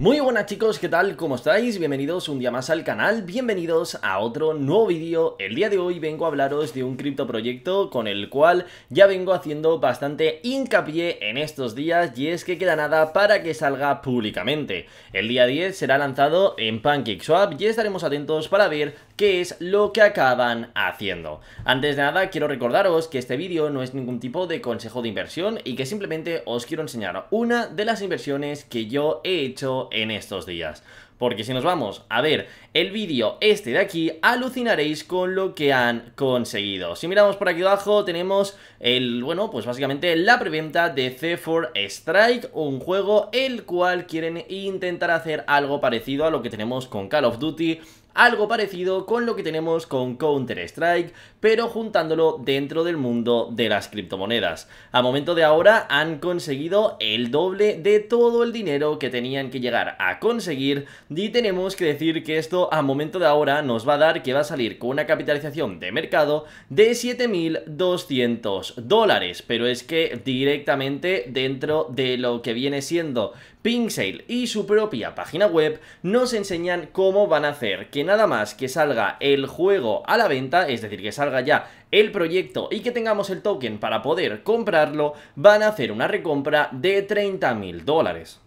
Muy buenas chicos, ¿qué tal? ¿Cómo estáis? Bienvenidos un día más al canal, bienvenidos a otro nuevo vídeo. El día de hoy vengo a hablaros de un criptoproyecto con el cual ya vengo haciendo bastante hincapié en estos días y es que queda nada para que salga públicamente. El día 10 será lanzado en PancakeSwap y estaremos atentos para ver qué es lo que acaban haciendo. Antes de nada, quiero recordaros que este vídeo no es ningún tipo de consejo de inversión y que simplemente os quiero enseñar una de las inversiones que yo he hecho en estos días. Porque si nos vamos a ver el vídeo este de aquí, alucinaréis con lo que han conseguido. Si miramos por aquí abajo, tenemos el, bueno, pues básicamente la preventa de C4 Strike, un juego el cual quieren intentar hacer algo parecido a lo que tenemos con Call of Duty algo parecido con lo que tenemos con Counter-Strike, pero juntándolo dentro del mundo de las criptomonedas. A momento de ahora han conseguido el doble de todo el dinero que tenían que llegar a conseguir y tenemos que decir que esto a momento de ahora nos va a dar que va a salir con una capitalización de mercado de 7.200 dólares, pero es que directamente dentro de lo que viene siendo Pingsale y su propia página web nos enseñan cómo van a hacer que nada más que salga el juego a la venta, es decir, que salga ya el proyecto y que tengamos el token para poder comprarlo, van a hacer una recompra de 30.000 mil dólares.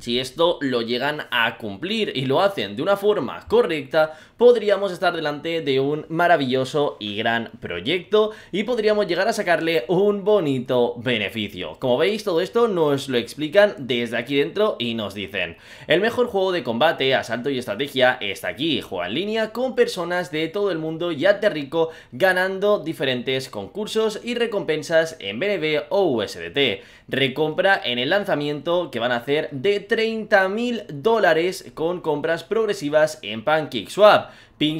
Si esto lo llegan a cumplir y lo hacen de una forma correcta, podríamos estar delante de un maravilloso y gran proyecto y podríamos llegar a sacarle un bonito beneficio. Como veis, todo esto nos lo explican desde aquí dentro y nos dicen, el mejor juego de combate, asalto y estrategia está aquí, juega en línea con personas de todo el mundo y te rico ganando diferentes concursos y recompensas en BNB o USDT. Recompra en el lanzamiento que van a hacer de 30 mil dólares con compras progresivas en PancakeSwap.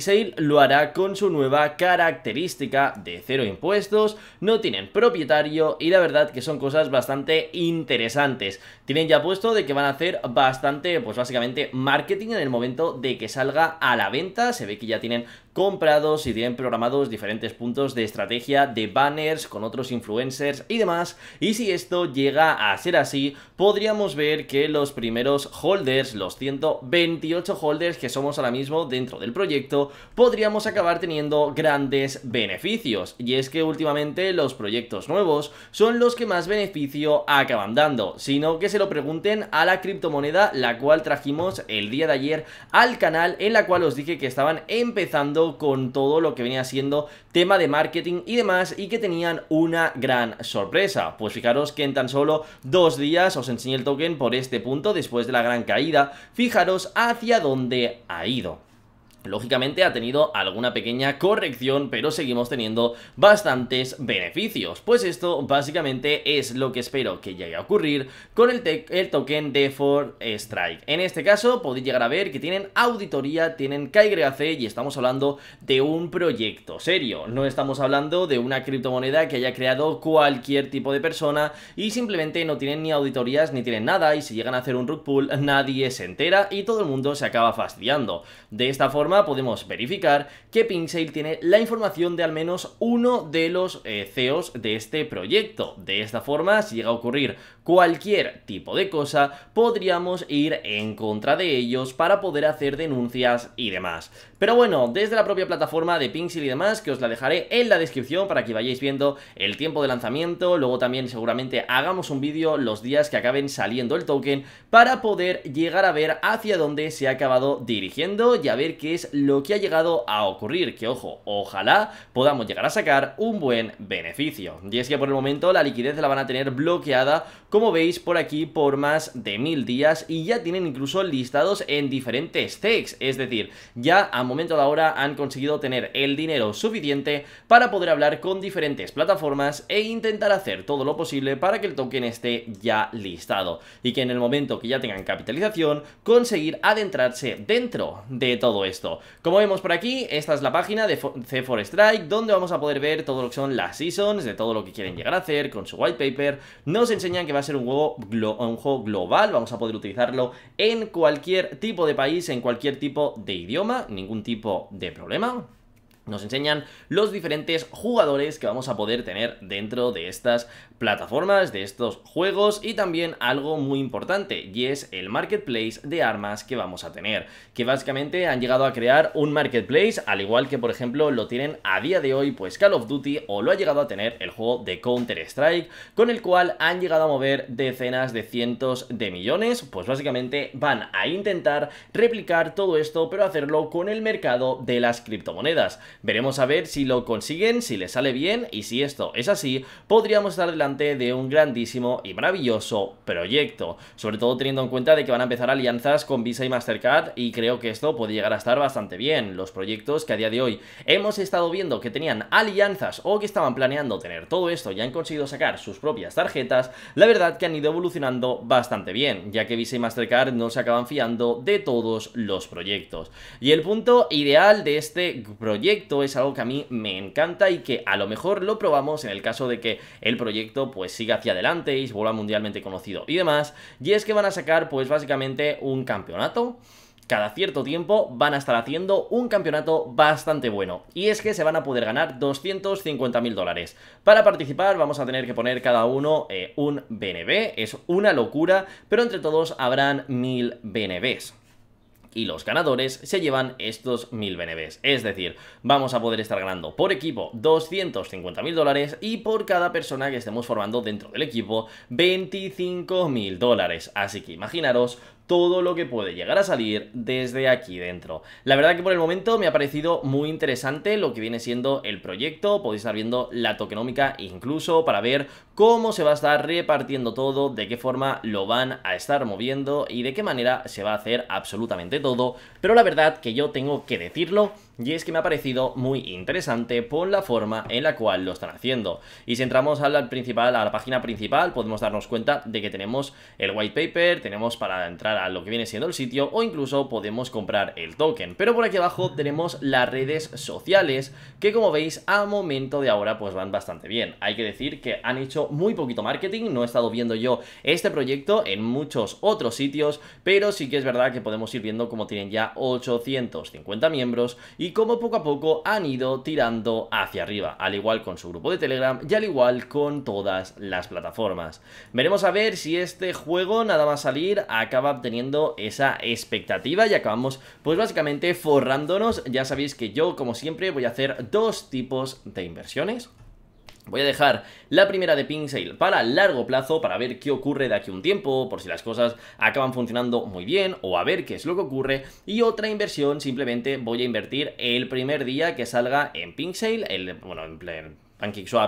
Sale lo hará con su nueva característica de cero impuestos, no tienen propietario y la verdad que son cosas bastante interesantes. Tienen ya puesto de que van a hacer bastante, pues básicamente marketing en el momento de que salga a la venta, se ve que ya tienen comprados y tienen programados diferentes puntos de estrategia de banners con otros influencers y demás. Y si esto llega a ser así, podríamos ver que los primeros holders, los 128 holders que somos ahora mismo dentro del proyecto, podríamos acabar teniendo grandes beneficios. Y es que últimamente los proyectos nuevos son los que más beneficio acaban dando, sino que se lo pregunten a la criptomoneda la cual trajimos el día de ayer al canal en la cual os dije que estaban empezando con todo lo que venía siendo tema de marketing y demás y que tenían una gran sorpresa. Pues fijaros que en tan solo dos días os enseñé el token por este punto después de la gran caída. Fijaros hacia dónde ha ido. Lógicamente ha tenido alguna pequeña corrección, pero seguimos teniendo bastantes beneficios. Pues esto básicamente es lo que espero que llegue a ocurrir con el, el token de For Strike. En este caso podéis llegar a ver que tienen auditoría, tienen KYC y estamos hablando de un proyecto serio. No estamos hablando de una criptomoneda que haya creado cualquier tipo de persona y simplemente no tienen ni auditorías ni tienen nada y si llegan a hacer un rug pull nadie se entera y todo el mundo se acaba fastidiando. De esta forma podemos verificar que Pincel tiene la información de al menos uno de los eh, CEOs de este proyecto. De esta forma, si llega a ocurrir cualquier tipo de cosa, podríamos ir en contra de ellos para poder hacer denuncias y demás. Pero bueno, desde la propia plataforma de Pincel y demás, que os la dejaré en la descripción para que vayáis viendo el tiempo de lanzamiento, luego también seguramente hagamos un vídeo los días que acaben saliendo el token para poder llegar a ver hacia dónde se ha acabado dirigiendo y a ver qué es lo que ha llegado a ocurrir, que ojo, ojalá podamos llegar a sacar un buen beneficio. Y es que por el momento la liquidez la van a tener bloqueada, como veis por aquí, por más de mil días y ya tienen incluso listados en diferentes techs, es decir, ya a momento de ahora han conseguido tener el dinero suficiente para poder hablar con diferentes plataformas e intentar hacer todo lo posible para que el token esté ya listado y que en el momento que ya tengan capitalización conseguir adentrarse dentro de todo esto. Como vemos por aquí, esta es la página de C4 Strike, donde vamos a poder ver todo lo que son las seasons, de todo lo que quieren llegar a hacer, con su white paper. Nos enseñan que va a ser un juego global, vamos a poder utilizarlo en cualquier tipo de país, en cualquier tipo de idioma, ningún tipo de problema nos enseñan los diferentes jugadores que vamos a poder tener dentro de estas plataformas, de estos juegos y también algo muy importante y es el marketplace de armas que vamos a tener, que básicamente han llegado a crear un marketplace al igual que por ejemplo lo tienen a día de hoy pues Call of Duty o lo ha llegado a tener el juego de Counter Strike con el cual han llegado a mover decenas de cientos de millones, pues básicamente van a intentar replicar todo esto pero hacerlo con el mercado de las criptomonedas Veremos a ver si lo consiguen, si les sale bien y si esto es así, podríamos estar delante de un grandísimo y maravilloso proyecto. Sobre todo teniendo en cuenta de que van a empezar alianzas con Visa y Mastercard y creo que esto puede llegar a estar bastante bien. Los proyectos que a día de hoy hemos estado viendo que tenían alianzas o que estaban planeando tener todo esto y han conseguido sacar sus propias tarjetas, la verdad que han ido evolucionando bastante bien, ya que Visa y Mastercard no se acaban fiando de todos los proyectos. Y el punto ideal de este proyecto es algo que a mí me encanta y que a lo mejor lo probamos en el caso de que el proyecto pues siga hacia adelante y se vuelva mundialmente conocido y demás. Y es que van a sacar pues básicamente un campeonato cada cierto tiempo van a estar haciendo un campeonato bastante bueno. Y es que se van a poder ganar 250.000 dólares. Para participar vamos a tener que poner cada uno eh, un BNB, es una locura, pero entre todos habrán 1000 BNBs y los ganadores se llevan estos 1000 BNBs. Es decir, vamos a poder estar ganando por equipo 250.000 dólares y por cada persona que estemos formando dentro del equipo 25.000 dólares. Así que imaginaros todo lo que puede llegar a salir desde aquí dentro. La verdad que por el momento me ha parecido muy interesante lo que viene siendo el proyecto, podéis estar viendo la tokenómica incluso para ver cómo se va a estar repartiendo todo, de qué forma lo van a estar moviendo y de qué manera se va a hacer absolutamente todo, pero la verdad que yo tengo que decirlo, y es que me ha parecido muy interesante por la forma en la cual lo están haciendo. Y si entramos a la, principal, a la página principal, podemos darnos cuenta de que tenemos el white paper, tenemos para entrar a lo que viene siendo el sitio o incluso podemos comprar el token. Pero por aquí abajo tenemos las redes sociales que como veis a momento de ahora pues van bastante bien. Hay que decir que han hecho muy poquito marketing, no he estado viendo yo este proyecto en muchos otros sitios, pero sí que es verdad que podemos ir viendo como tienen ya 850 miembros y y como poco a poco han ido tirando hacia arriba, al igual con su grupo de Telegram y al igual con todas las plataformas. Veremos a ver si este juego, nada más salir, acaba obteniendo esa expectativa y acabamos pues básicamente forrándonos. Ya sabéis que yo, como siempre, voy a hacer dos tipos de inversiones. Voy a dejar la primera de Pink Sale para largo plazo, para ver qué ocurre de aquí un tiempo, por si las cosas acaban funcionando muy bien o a ver qué es lo que ocurre. Y otra inversión, simplemente voy a invertir el primer día que salga en Pink Sale, bueno, en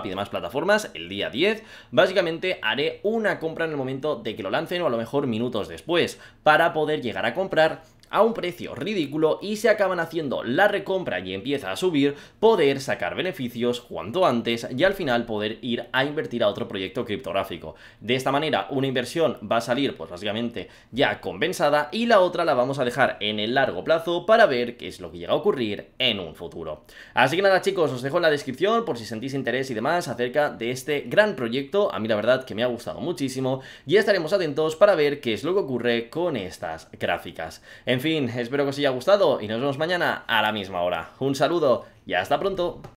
y demás plataformas el día 10. Básicamente haré una compra en el momento de que lo lancen o a lo mejor minutos después para poder llegar a comprar a un precio ridículo y se acaban haciendo la recompra y empieza a subir, poder sacar beneficios cuanto antes y al final poder ir a invertir a otro proyecto criptográfico. De esta manera una inversión va a salir pues básicamente ya compensada y la otra la vamos a dejar en el largo plazo para ver qué es lo que llega a ocurrir en un futuro. Así que nada chicos, os dejo en la descripción por si sentís interés y demás acerca de este gran proyecto, a mí la verdad que me ha gustado muchísimo y estaremos atentos para ver qué es lo que ocurre con estas gráficas. En en fin, espero que os haya gustado y nos vemos mañana a la misma hora. Un saludo y hasta pronto.